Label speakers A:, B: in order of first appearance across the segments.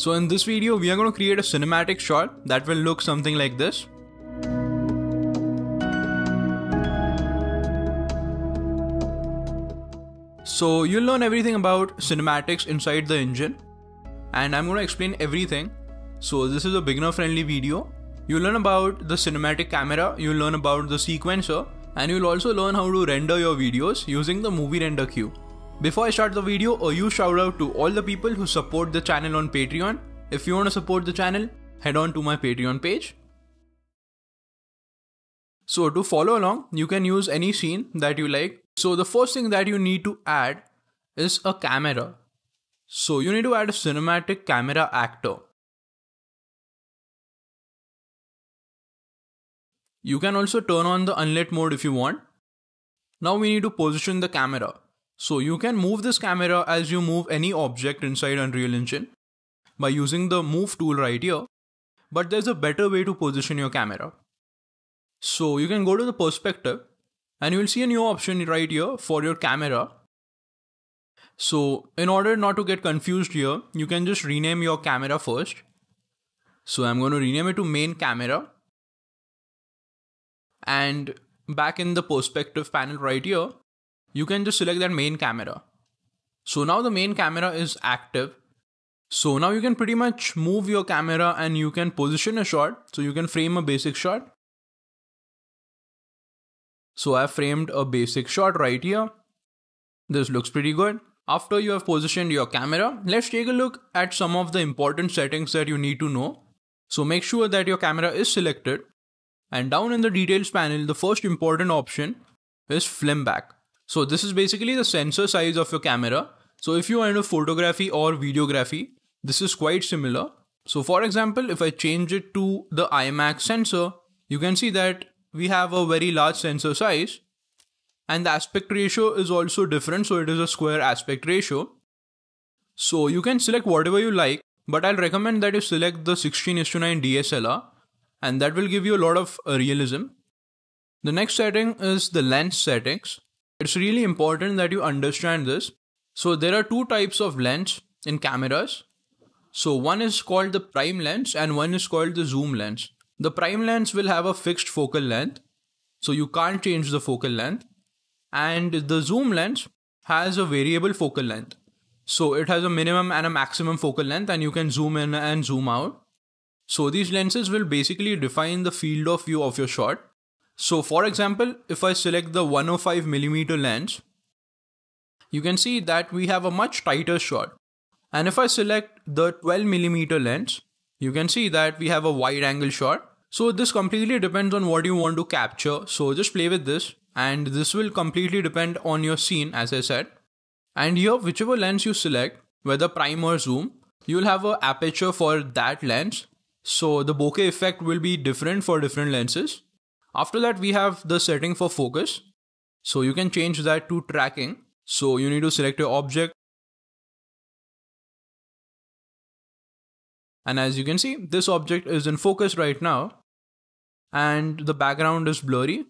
A: So in this video, we are going to create a cinematic shot that will look something like this. So you'll learn everything about cinematics inside the engine and I'm going to explain everything. So this is a beginner friendly video. You'll learn about the cinematic camera, you'll learn about the sequencer and you'll also learn how to render your videos using the movie render queue. Before I start the video, a huge shout out to all the people who support the channel on Patreon. If you want to support the channel, head on to my Patreon page. So to follow along, you can use any scene that you like. So the first thing that you need to add is a camera.
B: So you need to add a cinematic camera actor. You can also turn on the unlit mode if you
A: want. Now we need to position the camera. So you can move this camera as you move any object inside Unreal Engine by using the move tool right here. But there's a better way to position your camera. So you can go to the perspective and you will see a new option right here for your camera. So in order not to get confused here, you can just rename your camera first. So I'm going to rename it to main camera. And back in the perspective panel right here, you can just select that main camera. So now the main camera is active. So now you can pretty much move your camera and you can position a shot. So you can frame a basic shot. So I've framed a basic shot right here. This looks pretty good. After you have positioned your camera, let's take a look at some of the important settings that you need to know. So make sure that your camera is selected. And down in the details panel, the first important option is flim back. So this is basically the sensor size of your camera. So if you are into photography or videography, this is quite similar. So for example, if I change it to the IMAX sensor, you can see that we have a very large sensor size and the aspect ratio is also different. So it is a square aspect ratio. So you can select whatever you like, but I'll recommend that you select the 16 to 9 DSLR and that will give you a lot of uh, realism. The next setting is the lens settings. It's really important that you understand this. So there are two types of lens in cameras. So one is called the prime lens and one is called the zoom lens. The prime lens will have a fixed focal length. So you can't change the focal length. And the zoom lens has a variable focal length. So it has a minimum and a maximum focal length and you can zoom in and zoom out. So these lenses will basically define the field of view of your shot. So for example, if I select the 105 millimeter lens, you can see that we have a much tighter shot. And if I select the 12 millimeter lens, you can see that we have a wide angle shot. So this completely depends on what you want to capture. So just play with this and this will completely depend on your scene as I said. And here whichever lens you select, whether prime or zoom, you'll have a aperture for that lens. So the bokeh effect will be different for different lenses. After that, we have the setting for focus.
B: So you can change that to tracking. So you need to select your object. And as you can see, this object is in focus right now. And the background is blurry.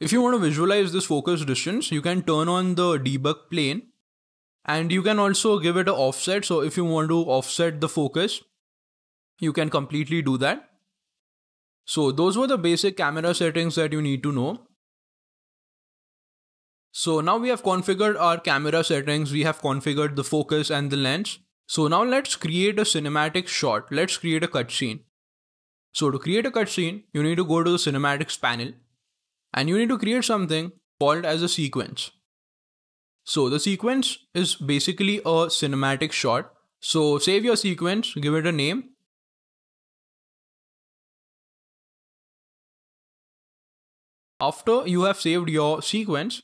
B: If you want to
A: visualize this focus distance, you can turn on the debug plane. And you can also give it an offset. So if you want to offset the focus, you can completely do that. So those were the basic camera settings that you need to know. So now we have configured our camera settings, we have configured the focus and the lens. So now let's create a cinematic shot, let's create a cutscene. So to create a cutscene, you need to go to the cinematics panel and you need to create something called as a sequence. So the sequence is basically a
B: cinematic shot. So save your sequence, give it a name After you have saved your sequence,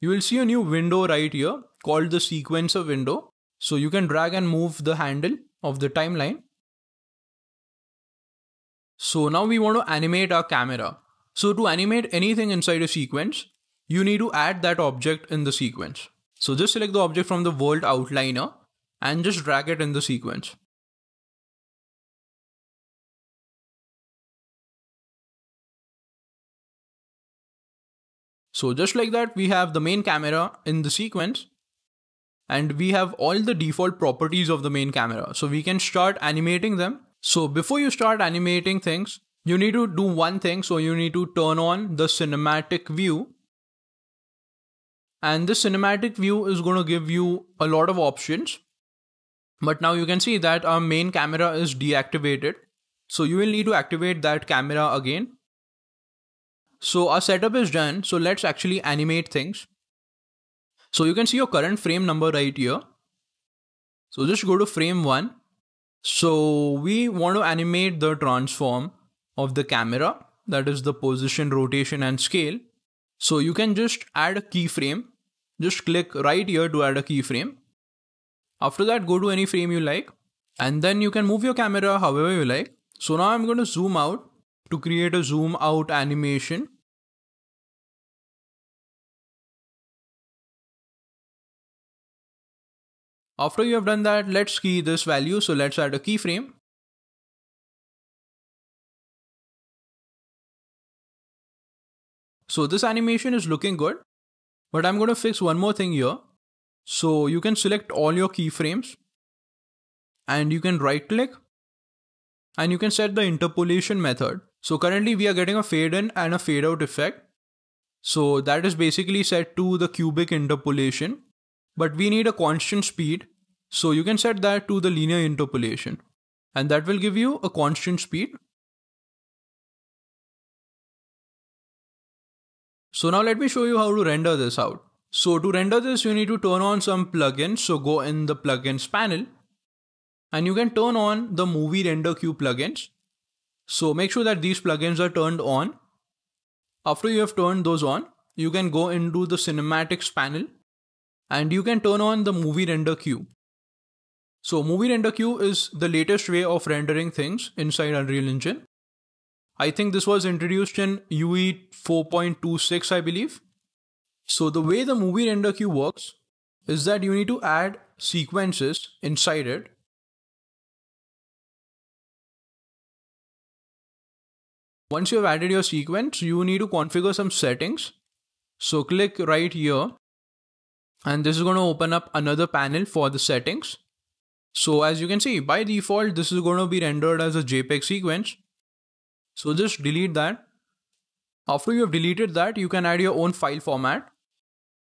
B: you will see a new window right here called the sequencer window.
A: So you can drag and move the handle of the timeline. So now we want to animate our camera. So to animate anything inside a sequence, you need to add that object in the sequence. So just select the object from the world outliner
B: and just drag it in the sequence. So just like that, we have the main camera in the sequence and we have all the
A: default properties of the main camera. So we can start animating them. So before you start animating things, you need to do one thing. So you need to turn on the cinematic view. And this cinematic view is going to give you a lot of options. But now you can see that our main camera is deactivated. So you will need to activate that camera again. So our setup is done. So let's actually animate things. So you can see your current frame number right here. So just go to frame one. So we want to animate the transform of the camera. That is the position, rotation and scale. So you can just add a keyframe. Just click right here to add a keyframe. After that, go to any frame you like. And then you can move your camera however you like. So now I'm going to
B: zoom out to create a zoom out animation. After you have done that, let's key this value. So let's add a keyframe. So this animation is looking good, but I'm going to fix one more thing here. So you can select all your
A: keyframes and you can right click and you can set the interpolation method. So currently we are getting a fade in and a fade out effect. So that is basically set to the cubic interpolation but we need a constant speed.
B: So you can set that to the linear interpolation and that will give you a constant speed. So now let me show you how to render this out. So to render this, you need to turn on some plugins. So go in the
A: plugins panel and you can turn on the movie render queue plugins. So make sure that these plugins are turned on. After you have turned those on, you can go into the cinematics panel and you can turn on the movie render queue. So movie render queue is the latest way of rendering things inside Unreal Engine. I think this was introduced in UE 4.26 I believe.
B: So the way the movie render queue works is that you need to add sequences inside it Once you have added your sequence, you need to configure some settings.
A: So click right here and this is going to open up another panel for the settings. So as you can see by default this is going to be rendered as a JPEG sequence. So just delete that. After you have deleted that you can add your own file
B: format.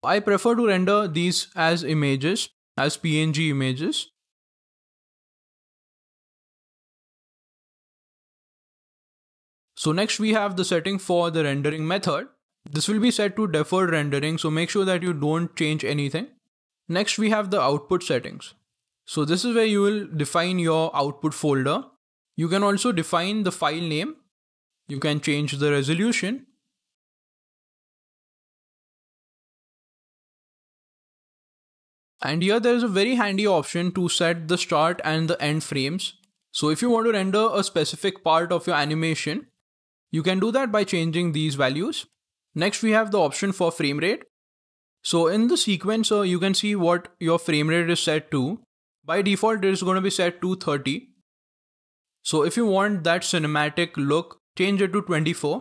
B: I prefer to render these as images as PNG images. So next we have the setting for the rendering method. This will be set to deferred
A: rendering so make sure that you don't change anything. Next we have the output settings. So this is where you will define your output folder. You can also define the file
B: name. You can change the resolution And here there is a very handy option
A: to set the start and the end frames. So if you want to render a specific part of your animation, you can do that by changing these values. Next, we have the option for frame rate. So in the sequencer, uh, you can see what your frame rate is set to. By default, it is going to be set to 30. So if you want that cinematic look, change it to 24.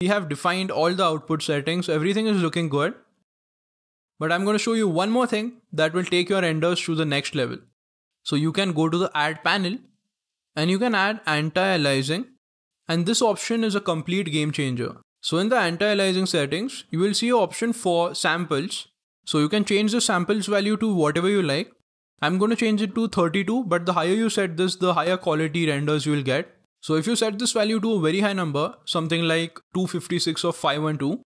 A: We have defined all the output settings. Everything is looking good. But I'm going to show you one more thing that will take your renders to the next level. So you can go to the add panel and you can add anti-aliasing. And this option is a complete game changer. So in the anti-aliasing settings, you will see an option for samples. So you can change the samples value to whatever you like. I'm going to change it to 32, but the higher you set this, the higher quality renders you will get. So if you set this value to a very high number, something like 256 or 512,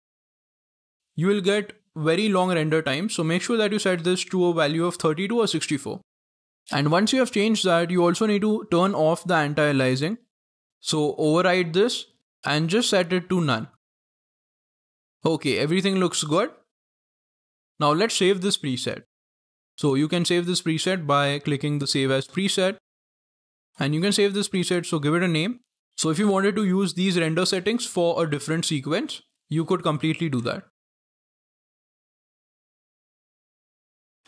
A: you will get very long render time. So make sure that you set this to a value of 32 or 64. And once you have changed that, you also need to turn off the anti-aliasing.
B: So override this and just set it to none. Okay, everything looks good. Now let's save this preset. So you
A: can save this preset by clicking the save as preset. And you can save this preset, so give it a name. So if you wanted to use these render settings for a different sequence, you could completely do that.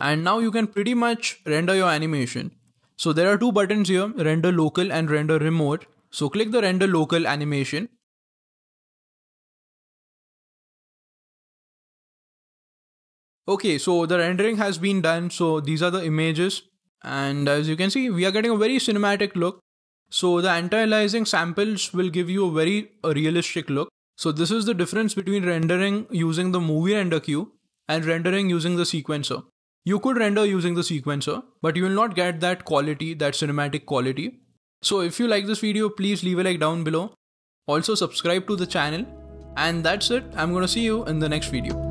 A: And now you can pretty much render your animation. So there are two buttons here, render local and render remote.
B: So click the render local animation Okay, so the rendering has been done. So these
A: are the images. And as you can see, we are getting a very cinematic look. So the anti-aliasing samples will give you a very a realistic look. So this is the difference between rendering using the movie render queue and rendering using the sequencer. You could render using the sequencer, but you will not get that quality, that cinematic quality. So if you like this video, please leave a like down below. Also subscribe to the channel. And that's it. I'm gonna see you in the next video.